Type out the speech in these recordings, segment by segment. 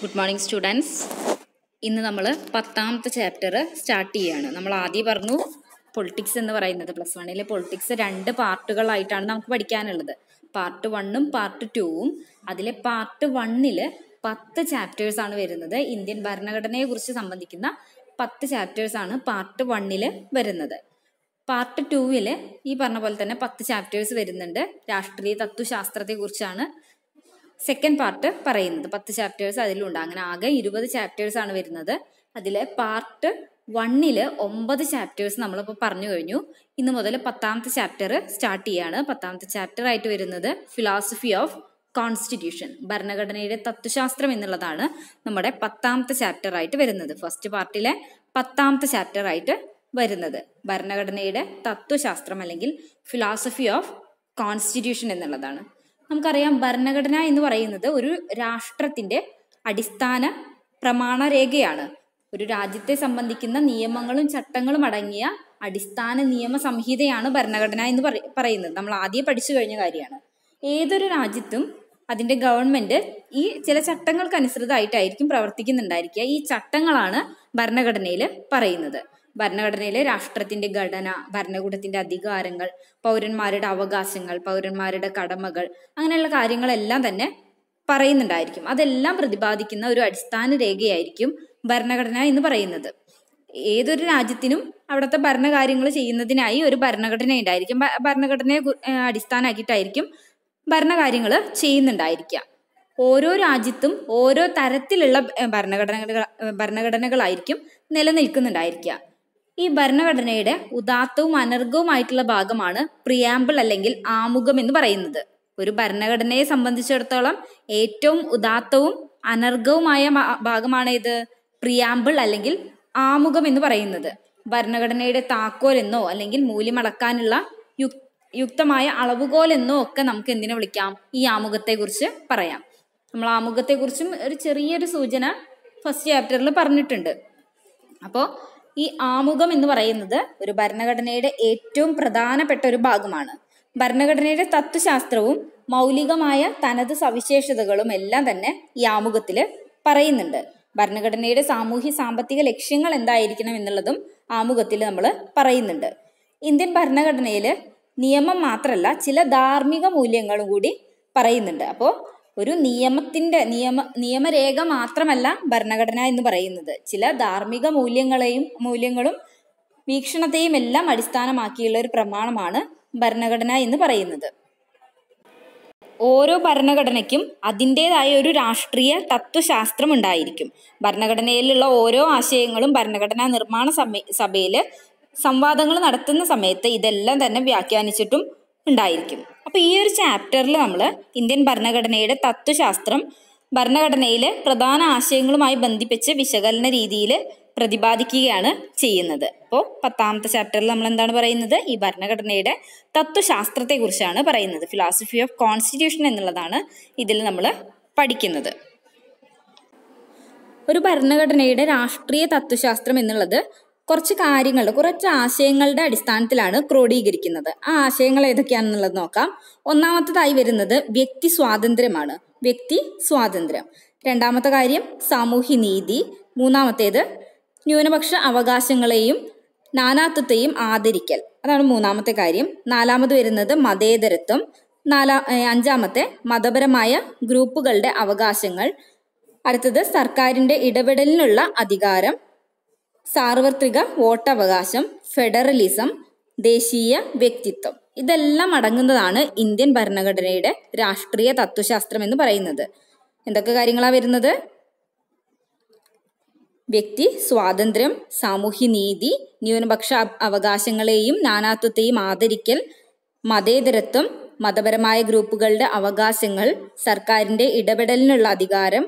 good morning students ഇന്ന് നമ്മൾ പത്താമത്തെ ചാപ്റ്റർ സ്റ്റാർട്ട് ചെയ്യുകയാണ് നമ്മൾ ആദ്യം പറഞ്ഞു പൊളിറ്റിക്സ് എന്ന് പറയുന്നത് പ്ലസ് വണ്ണിലെ പൊളിറ്റിക്സ് രണ്ട് പാർട്ടുകളായിട്ടാണ് നമുക്ക് പഠിക്കാനുള്ളത് പാർട്ട് വണ്ണും പാർട്ട് ടുവും അതിലെ പാർട്ട് വണ്ണിൽ പത്ത് ചാപ്റ്റേഴ്സ് ആണ് വരുന്നത് ഇന്ത്യൻ ഭരണഘടനയെക്കുറിച്ച് സംബന്ധിക്കുന്ന പത്ത് ചാപ്റ്റേഴ്സ് ആണ് പാർട്ട് വണ്ണിൽ വരുന്നത് പാർട്ട് ടുവിൽ ഈ പറഞ്ഞ പോലെ തന്നെ പത്ത് ചാപ്റ്റേഴ്സ് വരുന്നുണ്ട് രാഷ്ട്രീയ തത്വശാസ്ത്രത്തെക്കുറിച്ചാണ് സെക്കൻഡ് പാർട്ട് പറയുന്നത് പത്ത് ചാപ്റ്റേഴ്സ് അതിലുണ്ട് അങ്ങനെ ആകെ ഇരുപത് ചാപ്റ്റേഴ്സ് ആണ് വരുന്നത് അതിലെ പാർട്ട് വണ്ണില് ഒമ്പത് ചാപ്റ്റേഴ്സ് നമ്മളിപ്പോൾ പറഞ്ഞു കഴിഞ്ഞു ഇന്ന് മുതൽ പത്താമത്തെ ചാപ്റ്റർ സ്റ്റാർട്ട് ചെയ്യാണ് പത്താമത്തെ ചാപ്റ്റർ ആയിട്ട് വരുന്നത് ഫിലോസഫി ഓഫ് കോൺസ്റ്റിറ്റ്യൂഷൻ ഭരണഘടനയുടെ തത്വശാസ്ത്രം എന്നുള്ളതാണ് നമ്മുടെ പത്താമത്തെ ചാപ്റ്റർ ആയിട്ട് വരുന്നത് ഫസ്റ്റ് പാർട്ടിലെ പത്താമത്തെ ചാപ്റ്റർ ആയിട്ട് വരുന്നത് ഭരണഘടനയുടെ തത്വശാസ്ത്രം അല്ലെങ്കിൽ ഫിലോസഫി ഓഫ് കോൺസ്റ്റിറ്റ്യൂഷൻ എന്നുള്ളതാണ് നമുക്കറിയാം ഭരണഘടന എന്ന് പറയുന്നത് ഒരു രാഷ്ട്രത്തിന്റെ അടിസ്ഥാന പ്രമാണ രേഖയാണ് ഒരു രാജ്യത്തെ സംബന്ധിക്കുന്ന നിയമങ്ങളും ചട്ടങ്ങളും അടങ്ങിയ അടിസ്ഥാന നിയമ സംഹിതയാണ് ഭരണഘടന എന്ന് പറയുന്നത് നമ്മൾ ആദ്യം പഠിച്ചു കഴിഞ്ഞ കാര്യമാണ് ഏതൊരു രാജ്യത്തും അതിന്റെ ഗവൺമെന്റ് ഈ ചില അനുസൃതമായിട്ടായിരിക്കും പ്രവർത്തിക്കുന്നുണ്ടായിരിക്കുക ഈ ചട്ടങ്ങളാണ് ഭരണഘടനയിൽ പറയുന്നത് ഭരണഘടനയിലെ രാഷ്ട്രത്തിന്റെ ഘടന ഭരണകൂടത്തിന്റെ അധികാരങ്ങൾ പൗരന്മാരുടെ അവകാശങ്ങൾ പൗരന്മാരുടെ കടമകൾ അങ്ങനെയുള്ള കാര്യങ്ങളെല്ലാം തന്നെ പറയുന്നുണ്ടായിരിക്കും അതെല്ലാം പ്രതിപാദിക്കുന്ന ഒരു അടിസ്ഥാന രേഖയായിരിക്കും ഭരണഘടന എന്ന് പറയുന്നത് ഏതൊരു രാജ്യത്തിനും അവിടുത്തെ ഭരണകാര്യങ്ങൾ ചെയ്യുന്നതിനായി ഒരു ഭരണഘടന ഉണ്ടായിരിക്കും ഭരണഘടനയെ അടിസ്ഥാനമാക്കിയിട്ടായിരിക്കും ഭരണകാര്യങ്ങൾ ചെയ്യുന്നുണ്ടായിരിക്കുക ഓരോ രാജ്യത്തും ഓരോ തരത്തിലുള്ള ഭരണഘടനകൾ ഭരണഘടനകളായിരിക്കും നിലനിൽക്കുന്നുണ്ടായിരിക്കുക ഈ ഭരണഘടനയുടെ ഉദാത്തവും അനർഘവുമായിട്ടുള്ള ഭാഗമാണ് പ്രിയാമ്പിൾ അല്ലെങ്കിൽ ആമുഖം എന്ന് പറയുന്നത് ഒരു ഭരണഘടനയെ സംബന്ധിച്ചിടത്തോളം ഏറ്റവും ഉദാത്തവും അനർഘവുമായ ഭാഗമാണ് ഇത് പ്രിയാമ്പിൾ അല്ലെങ്കിൽ ആമുഖം എന്ന് പറയുന്നത് ഭരണഘടനയുടെ താക്കോൽ എന്നോ അല്ലെങ്കിൽ മൂല്യമളക്കാനുള്ള യുക്തമായ അളവുകോൽ എന്നോ ഒക്കെ നമുക്ക് എന്തിനെ വിളിക്കാം ഈ ആമുഖത്തെക്കുറിച്ച് പറയാം നമ്മൾ ആമുഖത്തെക്കുറിച്ചും ഒരു ചെറിയൊരു സൂചന ഫസ്റ്റ് ചാപ്റ്ററിൽ പറഞ്ഞിട്ടുണ്ട് അപ്പോൾ ഈ ആമുഖം എന്ന് പറയുന്നത് ഒരു ഭരണഘടനയുടെ ഏറ്റവും പ്രധാനപ്പെട്ട ഒരു ഭാഗമാണ് ഭരണഘടനയുടെ തത്വശാസ്ത്രവും മൗലികമായ തനത് സവിശേഷതകളും എല്ലാം തന്നെ ഈ ആമുഖത്തിൽ പറയുന്നുണ്ട് ഭരണഘടനയുടെ സാമൂഹ്യ സാമ്പത്തിക ലക്ഷ്യങ്ങൾ എന്തായിരിക്കണം എന്നുള്ളതും ആമുഖത്തിൽ നമ്മൾ പറയുന്നുണ്ട് ഇന്ത്യൻ ഭരണഘടനയിൽ നിയമം മാത്രമല്ല ചില ധാർമ്മിക മൂല്യങ്ങളും കൂടി പറയുന്നുണ്ട് അപ്പോൾ ഒരു നിയമത്തിൻ്റെ നിയമ നിയമരേഖ മാത്രമല്ല ഭരണഘടന എന്ന് പറയുന്നത് ചില ധാർമ്മിക മൂല്യങ്ങളെയും മൂല്യങ്ങളും വീക്ഷണത്തെയും എല്ലാം അടിസ്ഥാനമാക്കിയുള്ള ഒരു പ്രമാണമാണ് ഭരണഘടന എന്ന് പറയുന്നത് ഓരോ ഭരണഘടനയ്ക്കും അതിൻ്റേതായ ഒരു രാഷ്ട്രീയ തത്വശാസ്ത്രം ഉണ്ടായിരിക്കും ഭരണഘടനയിലുള്ള ഓരോ ആശയങ്ങളും ഭരണഘടനാ നിർമ്മാണ സഭയിൽ സംവാദങ്ങൾ നടത്തുന്ന സമയത്ത് ഇതെല്ലാം തന്നെ വ്യാഖ്യാനിച്ചിട്ടും ഉണ്ടായിരിക്കും അപ്പോൾ ഈ ഒരു ചാപ്റ്ററിൽ നമ്മൾ ഇന്ത്യൻ ഭരണഘടനയുടെ തത്വശാസ്ത്രം ഭരണഘടനയിലെ പ്രധാന ആശയങ്ങളുമായി ബന്ധിപ്പിച്ച് വിശകലന രീതിയിൽ പ്രതിപാദിക്കുകയാണ് ചെയ്യുന്നത് അപ്പോൾ പത്താമത്തെ ചാപ്റ്ററിൽ നമ്മൾ എന്താണ് പറയുന്നത് ഈ ഭരണഘടനയുടെ തത്വശാസ്ത്രത്തെക്കുറിച്ചാണ് പറയുന്നത് ഫിലോസഫി ഓഫ് കോൺസ്റ്റിറ്റ്യൂഷൻ എന്നുള്ളതാണ് ഇതിൽ നമ്മൾ പഠിക്കുന്നത് ഒരു ഭരണഘടനയുടെ രാഷ്ട്രീയ തത്വശാസ്ത്രം എന്നുള്ളത് കുറച്ച് കാര്യങ്ങൾ കുറച്ച് ആശയങ്ങളുടെ അടിസ്ഥാനത്തിലാണ് ക്രോഡീകരിക്കുന്നത് ആ ആശയങ്ങൾ ഏതൊക്കെയാണെന്നുള്ളത് നോക്കാം ഒന്നാമത്തതായി വരുന്നത് വ്യക്തി സ്വാതന്ത്ര്യമാണ് വ്യക്തി സ്വാതന്ത്ര്യം രണ്ടാമത്തെ കാര്യം സാമൂഹ്യ നീതി മൂന്നാമത്തേത് ന്യൂനപക്ഷ അവകാശങ്ങളെയും നാനാത്വത്തെയും ആദരിക്കൽ അതാണ് മൂന്നാമത്തെ കാര്യം നാലാമത് വരുന്നത് മതേതരത്വം നാലാ അഞ്ചാമത്തെ മതപരമായ ഗ്രൂപ്പുകളുടെ അവകാശങ്ങൾ അടുത്തത് സർക്കാരിൻ്റെ ഇടപെടലിനുള്ള അധികാരം സാർവത്രിക വോട്ടവകാശം ഫെഡറലിസം ദേശീയ വ്യക്തിത്വം ഇതെല്ലാം അടങ്ങുന്നതാണ് ഇന്ത്യൻ ഭരണഘടനയുടെ രാഷ്ട്രീയ തത്വശാസ്ത്രം എന്ന് പറയുന്നത് എന്തൊക്കെ കാര്യങ്ങളാണ് വരുന്നത് വ്യക്തി സ്വാതന്ത്ര്യം സാമൂഹ്യ നീതി ന്യൂനപക്ഷ അവകാശങ്ങളെയും നാനാത്വത്തെയും ആദരിക്കൽ മതേതരത്വം മതപരമായ ഗ്രൂപ്പുകളുടെ അവകാശങ്ങൾ സർക്കാരിന്റെ ഇടപെടലിനുള്ള അധികാരം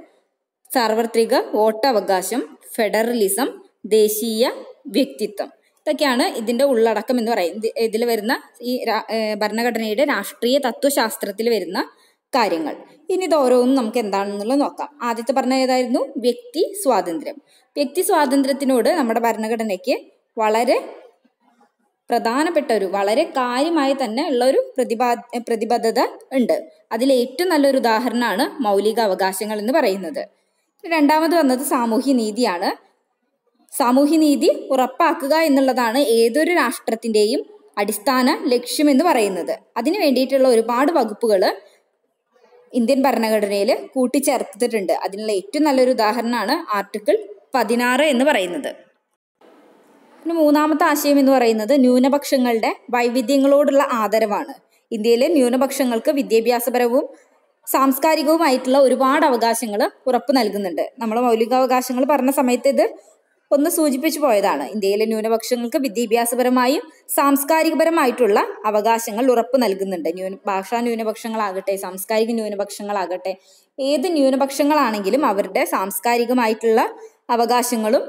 സാർവത്രിക വോട്ടവകാശം ഫെഡറലിസം ദേശീയ വ്യക്തിത്വം ഇതൊക്കെയാണ് ഇതിൻ്റെ ഉള്ളടക്കം എന്ന് പറയുന്നത് ഇതിൽ വരുന്ന ഈ ഭരണഘടനയുടെ രാഷ്ട്രീയ തത്വശാസ്ത്രത്തിൽ വരുന്ന കാര്യങ്ങൾ ഇനി ഇത് ഓരോന്നും നമുക്ക് എന്താണെന്നുള്ളത് നോക്കാം ആദ്യത്തെ പറഞ്ഞ ഏതായിരുന്നു വ്യക്തി സ്വാതന്ത്ര്യം വ്യക്തി സ്വാതന്ത്ര്യത്തിനോട് നമ്മുടെ ഭരണഘടനയ്ക്ക് വളരെ പ്രധാനപ്പെട്ട ഒരു വളരെ കാര്യമായി തന്നെ ഉള്ള ഒരു പ്രതിപാ പ്രതിബദ്ധത ഉണ്ട് അതിൽ ഏറ്റവും നല്ലൊരു ഉദാഹരണമാണ് മൗലിക അവകാശങ്ങൾ എന്ന് പറയുന്നത് രണ്ടാമത് വന്നത് സാമൂഹ്യ നീതിയാണ് സാമൂഹ്യനീതി ഉറപ്പാക്കുക എന്നുള്ളതാണ് ഏതൊരു രാഷ്ട്രത്തിൻ്റെയും അടിസ്ഥാന ലക്ഷ്യമെന്ന് പറയുന്നത് അതിന് വേണ്ടിയിട്ടുള്ള ഒരുപാട് വകുപ്പുകൾ ഇന്ത്യൻ ഭരണഘടനയിൽ കൂട്ടിച്ചേർത്തിട്ടുണ്ട് അതിനുള്ള ഏറ്റവും നല്ലൊരു ഉദാഹരണമാണ് ആർട്ടിക്കിൾ പതിനാറ് എന്ന് പറയുന്നത് പിന്നെ മൂന്നാമത്തെ ആശയം എന്ന് പറയുന്നത് ന്യൂനപക്ഷങ്ങളുടെ വൈവിധ്യങ്ങളോടുള്ള ആദരവാണ് ഇന്ത്യയിലെ ന്യൂനപക്ഷങ്ങൾക്ക് വിദ്യാഭ്യാസപരവും സാംസ്കാരികവുമായിട്ടുള്ള ഒരുപാട് അവകാശങ്ങൾ ഉറപ്പ് നൽകുന്നുണ്ട് നമ്മൾ മൗലികാവകാശങ്ങൾ പറഞ്ഞ സമയത്ത് ഇത് ഒന്ന് സൂചിപ്പിച്ചു പോയതാണ് ഇന്ത്യയിലെ ന്യൂനപക്ഷങ്ങൾക്ക് വിദ്യാഭ്യാസപരമായും സാംസ്കാരികപരമായിട്ടുള്ള അവകാശങ്ങൾ ഉറപ്പ് നൽകുന്നുണ്ട് ന്യൂന ഭാഷാ ന്യൂനപക്ഷങ്ങളാകട്ടെ സാംസ്കാരിക ന്യൂനപക്ഷങ്ങളാകട്ടെ ഏത് ന്യൂനപക്ഷങ്ങളാണെങ്കിലും അവരുടെ സാംസ്കാരികമായിട്ടുള്ള അവകാശങ്ങളും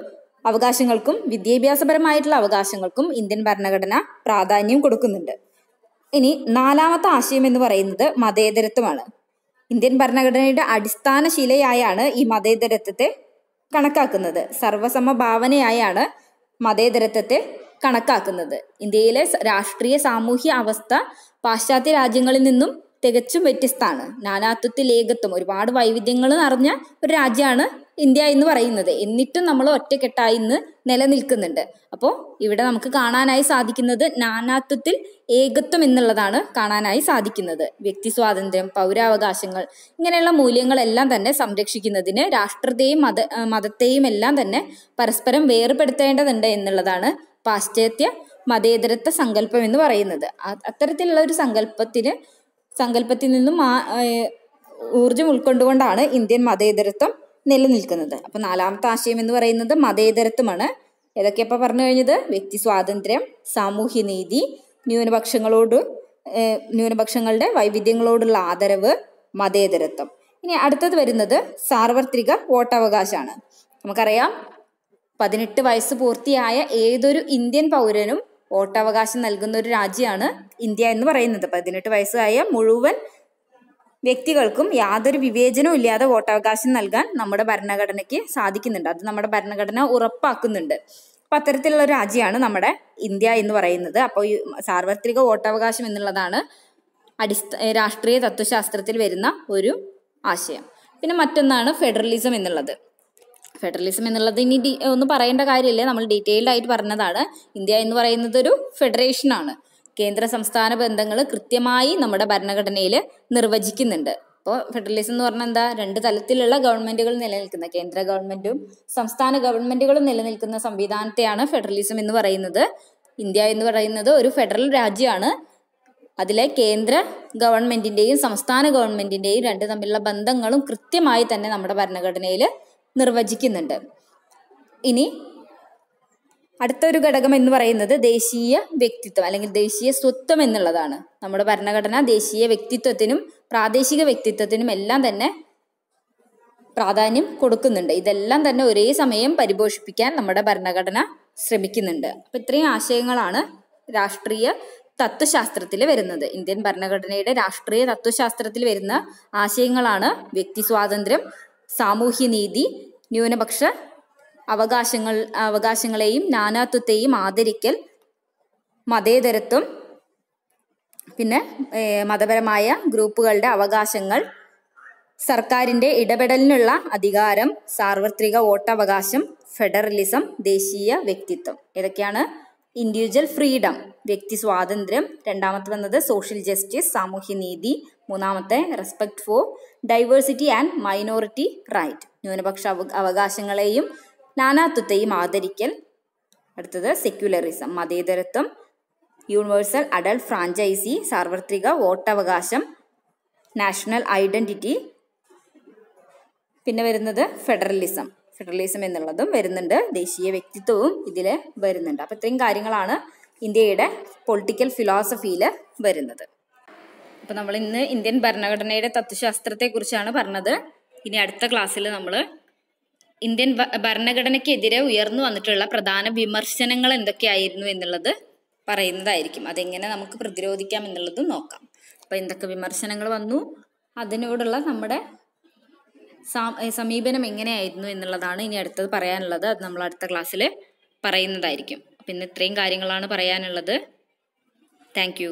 അവകാശങ്ങൾക്കും വിദ്യാഭ്യാസപരമായിട്ടുള്ള അവകാശങ്ങൾക്കും ഇന്ത്യൻ ഭരണഘടന പ്രാധാന്യം കൊടുക്കുന്നുണ്ട് ഇനി നാലാമത്തെ ആശയം എന്ന് പറയുന്നത് മതേതരത്വമാണ് ഇന്ത്യൻ ഭരണഘടനയുടെ അടിസ്ഥാന ശിലയായാണ് ഈ മതേതരത്വത്തെ കണക്കാക്കുന്നത് സർവസമ ഭാവനയായാണ് മതേതരത്വത്തെ കണക്കാക്കുന്നത് ഇന്ത്യയിലെ രാഷ്ട്രീയ സാമൂഹ്യ അവസ്ഥ പാശ്ചാത്യ രാജ്യങ്ങളിൽ നിന്നും തികച്ചും വ്യത്യസ്തമാണ് നാനാത്വത്തിൽ ഏകത്വം ഒരുപാട് വൈവിധ്യങ്ങൾ നിറഞ്ഞ ഒരു രാജ്യമാണ് ഇന്ത്യ എന്ന് പറയുന്നത് എന്നിട്ടും നമ്മൾ ഒറ്റക്കെട്ടായി ഇന്ന് നിലനിൽക്കുന്നുണ്ട് അപ്പോൾ ഇവിടെ നമുക്ക് കാണാനായി സാധിക്കുന്നത് നാനാത്വത്തിൽ ഏകത്വം എന്നുള്ളതാണ് കാണാനായി സാധിക്കുന്നത് വ്യക്തി സ്വാതന്ത്ര്യം പൗരാവകാശങ്ങൾ ഇങ്ങനെയുള്ള മൂല്യങ്ങളെല്ലാം തന്നെ സംരക്ഷിക്കുന്നതിന് രാഷ്ട്രത്തെയും മത മതത്തെയും എല്ലാം തന്നെ പരസ്പരം വേർപെടുത്തേണ്ടതുണ്ട് എന്നുള്ളതാണ് പാശ്ചാത്യ മതേതരത്വ സങ്കല്പം എന്ന് പറയുന്നത് അത്തരത്തിലുള്ള ഒരു സങ്കല്പത്തിന് സങ്കല്പത്തിൽ നിന്നും ആ ഊർജം ഉൾക്കൊണ്ടുകൊണ്ടാണ് ഇന്ത്യൻ മതേതരത്വം നിലനിൽക്കുന്നത് അപ്പൊ നാലാമത്തെ ആശയം എന്ന് പറയുന്നത് മതേതരത്വമാണ് ഏതൊക്കെ ഇപ്പം പറഞ്ഞു കഴിഞ്ഞത് വ്യക്തി സ്വാതന്ത്ര്യം സാമൂഹ്യനീതി ന്യൂനപക്ഷങ്ങളോട് ന്യൂനപക്ഷങ്ങളുടെ വൈവിധ്യങ്ങളോടുള്ള ആദരവ് മതേതരത്വം ഇനി അടുത്തത് വരുന്നത് സാർവത്രിക വോട്ടവകാശമാണ് നമുക്കറിയാം പതിനെട്ട് വയസ്സ് പൂർത്തിയായ ഏതൊരു ഇന്ത്യൻ പൗരനും വോട്ടവകാശം നൽകുന്ന ഒരു രാജ്യമാണ് ഇന്ത്യ എന്ന് പറയുന്നത് പതിനെട്ട് വയസ്സായ മുഴുവൻ വ്യക്തികൾക്കും യാതൊരു വിവേചനവും ഇല്ലാതെ വോട്ടവകാശം നൽകാൻ നമ്മുടെ ഭരണഘടനയ്ക്ക് സാധിക്കുന്നുണ്ട് അത് നമ്മുടെ ഭരണഘടന ഉറപ്പാക്കുന്നുണ്ട് അപ്പൊ അത്തരത്തിലുള്ള രാജ്യമാണ് നമ്മുടെ ഇന്ത്യ എന്ന് പറയുന്നത് അപ്പോൾ ഈ സാർവത്രിക വോട്ടവകാശം എന്നുള്ളതാണ് അടിസ്ഥ രാഷ്ട്രീയ തത്വശാസ്ത്രത്തിൽ വരുന്ന ഒരു ആശയം പിന്നെ മറ്റൊന്നാണ് ഫെഡറലിസം എന്നുള്ളത് ഫെഡറലിസം എന്നുള്ളത് ഇനി ഒന്ന് പറയേണ്ട കാര്യമില്ല നമ്മൾ ഡീറ്റെയിൽഡ് ആയിട്ട് പറഞ്ഞതാണ് ഇന്ത്യ എന്ന് പറയുന്നത് ഒരു ഫെഡറേഷനാണ് കേന്ദ്ര സംസ്ഥാന ബന്ധങ്ങൾ കൃത്യമായി നമ്മുടെ ഭരണഘടനയിൽ നിർവചിക്കുന്നുണ്ട് അപ്പോൾ ഫെഡറലിസം എന്ന് പറഞ്ഞാൽ എന്താ രണ്ട് തലത്തിലുള്ള ഗവൺമെന്റുകൾ നിലനിൽക്കുന്ന കേന്ദ്ര ഗവൺമെന്റും സംസ്ഥാന ഗവൺമെന്റുകളും നിലനിൽക്കുന്ന സംവിധാനത്തെയാണ് ഫെഡറലിസം എന്ന് പറയുന്നത് ഇന്ത്യ എന്ന് പറയുന്നത് ഒരു ഫെഡറൽ രാജ്യമാണ് അതിലെ കേന്ദ്ര ഗവൺമെന്റിന്റെയും സംസ്ഥാന ഗവൺമെന്റിന്റെയും രണ്ട് തമ്മിലുള്ള ബന്ധങ്ങളും കൃത്യമായി തന്നെ നമ്മുടെ ഭരണഘടനയിൽ നിർവചിക്കുന്നുണ്ട് ഇനി അടുത്തൊരു ഘടകം എന്ന് പറയുന്നത് ദേശീയ വ്യക്തിത്വം അല്ലെങ്കിൽ ദേശീയ സ്വത്വം എന്നുള്ളതാണ് നമ്മുടെ ഭരണഘടന ദേശീയ വ്യക്തിത്വത്തിനും പ്രാദേശിക വ്യക്തിത്വത്തിനും എല്ലാം തന്നെ പ്രാധാന്യം കൊടുക്കുന്നുണ്ട് ഇതെല്ലാം തന്നെ ഒരേ സമയം പരിപോഷിപ്പിക്കാൻ നമ്മുടെ ഭരണഘടന ശ്രമിക്കുന്നുണ്ട് അപ്പൊ ഇത്രയും ആശയങ്ങളാണ് രാഷ്ട്രീയ തത്വശാസ്ത്രത്തിൽ വരുന്നത് ഇന്ത്യൻ ഭരണഘടനയുടെ രാഷ്ട്രീയ തത്വശാസ്ത്രത്തിൽ വരുന്ന ആശയങ്ങളാണ് വ്യക്തി സ്വാതന്ത്ര്യം സാമൂഹ്യനീതി ന്യൂനപക്ഷ അവകാശങ്ങൾ അവകാശങ്ങളെയും നാനാത്വത്തെയും ആദരിക്കൽ മതേതരത്വം പിന്നെ മതപരമായ ഗ്രൂപ്പുകളുടെ അവകാശങ്ങൾ സർക്കാരിൻ്റെ ഇടപെടലിനുള്ള അധികാരം സാർവത്രിക വോട്ടവകാശം ഫെഡറലിസം ദേശീയ വ്യക്തിത്വം ഇതൊക്കെയാണ് ഇൻഡിവിജ്വൽ ഫ്രീഡം വ്യക്തി സ്വാതന്ത്ര്യം രണ്ടാമത്തെ വന്നത് സോഷ്യൽ ജസ്റ്റിസ് സാമൂഹ്യനീതി മൂന്നാമത്തെ respect for diversity and minority right ന്യൂനപക്ഷ അവകാശങ്ങളെയും നാനാത്വത്തെയും ആദരിക്കൽ അടുത്തത് സെക്യുലറിസം മതേതരത്വം യൂണിവേഴ്സൽ അഡൽട്ട് ഫ്രാഞ്ചൈസി സാർവത്രിക വോട്ടവകാശം നാഷണൽ ഐഡന്റിറ്റി പിന്നെ വരുന്നത് ഫെഡറലിസം ഫെഡറലിസം എന്നുള്ളതും വരുന്നുണ്ട് ദേശീയ വ്യക്തിത്വവും ഇതിൽ വരുന്നുണ്ട് അപ്പോൾ ഇത്രയും കാര്യങ്ങളാണ് ഇന്ത്യയുടെ പൊളിറ്റിക്കൽ ഫിലോസഫിയിൽ വരുന്നത് അപ്പോൾ നമ്മൾ ഇന്ന് ഇന്ത്യൻ ഭരണഘടനയുടെ കുറിച്ചാണ് പറഞ്ഞത് ഇനി അടുത്ത ക്ലാസ്സിൽ നമ്മൾ ഇന്ത്യൻ ഭരണഘടനയ്ക്കെതിരെ ഉയർന്നു വന്നിട്ടുള്ള പ്രധാന വിമർശനങ്ങൾ എന്തൊക്കെയായിരുന്നു എന്നുള്ളത് പറയുന്നതായിരിക്കും അതെങ്ങനെ നമുക്ക് പ്രതിരോധിക്കാം എന്നുള്ളതും നോക്കാം അപ്പോൾ എന്തൊക്കെ വിമർശനങ്ങൾ വന്നു അതിനോടുള്ള നമ്മുടെ സമീപനം എങ്ങനെയായിരുന്നു എന്നുള്ളതാണ് ഇനി അടുത്തത് പറയാനുള്ളത് അത് നമ്മൾ അടുത്ത ക്ലാസ്സിൽ പറയുന്നതായിരിക്കും അപ്പം ഇന്ന് ഇത്രയും കാര്യങ്ങളാണ് പറയാനുള്ളത് താങ്ക്